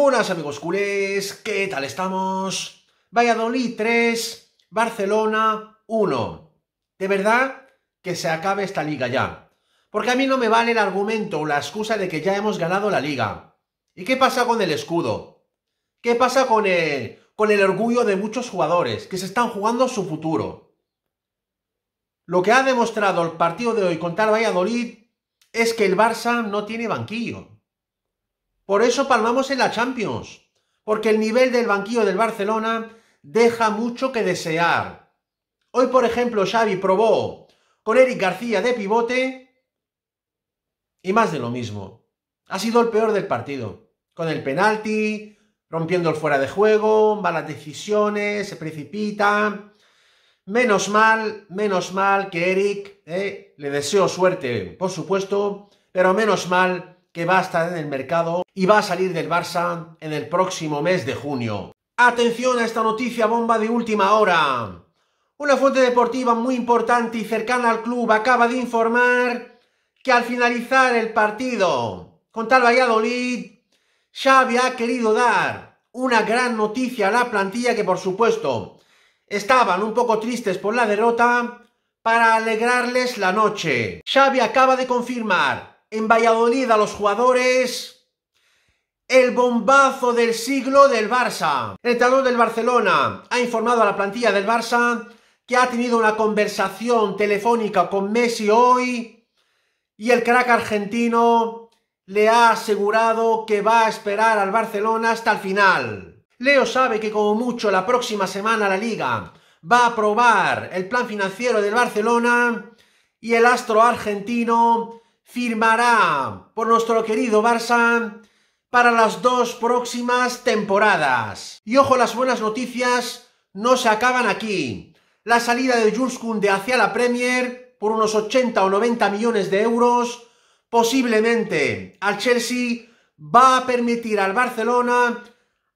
Hola amigos culés, ¿qué tal estamos? Valladolid 3, Barcelona 1. De verdad que se acabe esta liga ya. Porque a mí no me vale el argumento o la excusa de que ya hemos ganado la liga. ¿Y qué pasa con el escudo? ¿Qué pasa con el, con el orgullo de muchos jugadores que se están jugando su futuro? Lo que ha demostrado el partido de hoy contra el Valladolid es que el Barça no tiene banquillo. Por eso palmamos en la Champions, porque el nivel del banquillo del Barcelona deja mucho que desear. Hoy, por ejemplo, Xavi probó con Eric García de pivote y más de lo mismo. Ha sido el peor del partido, con el penalti, rompiendo el fuera de juego, malas decisiones, se precipita. Menos mal, menos mal que Eric, eh, le deseo suerte, por supuesto, pero menos mal que va a estar en el mercado y va a salir del Barça en el próximo mes de junio. Atención a esta noticia bomba de última hora. Una fuente deportiva muy importante y cercana al club acaba de informar que al finalizar el partido con tal Valladolid, Xavi ha querido dar una gran noticia a la plantilla que por supuesto estaban un poco tristes por la derrota para alegrarles la noche. Xavi acaba de confirmar en Valladolid a los jugadores el bombazo del siglo del Barça. El talón del Barcelona ha informado a la plantilla del Barça que ha tenido una conversación telefónica con Messi hoy y el crack argentino le ha asegurado que va a esperar al Barcelona hasta el final. Leo sabe que como mucho la próxima semana la liga va a aprobar el plan financiero del Barcelona y el astro argentino firmará por nuestro querido Barça para las dos próximas temporadas. Y ojo, las buenas noticias no se acaban aquí. La salida de Jules Koundé hacia la Premier por unos 80 o 90 millones de euros, posiblemente al Chelsea, va a permitir al Barcelona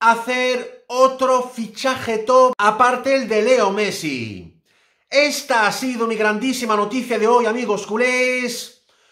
hacer otro fichaje top aparte el de Leo Messi. Esta ha sido mi grandísima noticia de hoy, amigos culés.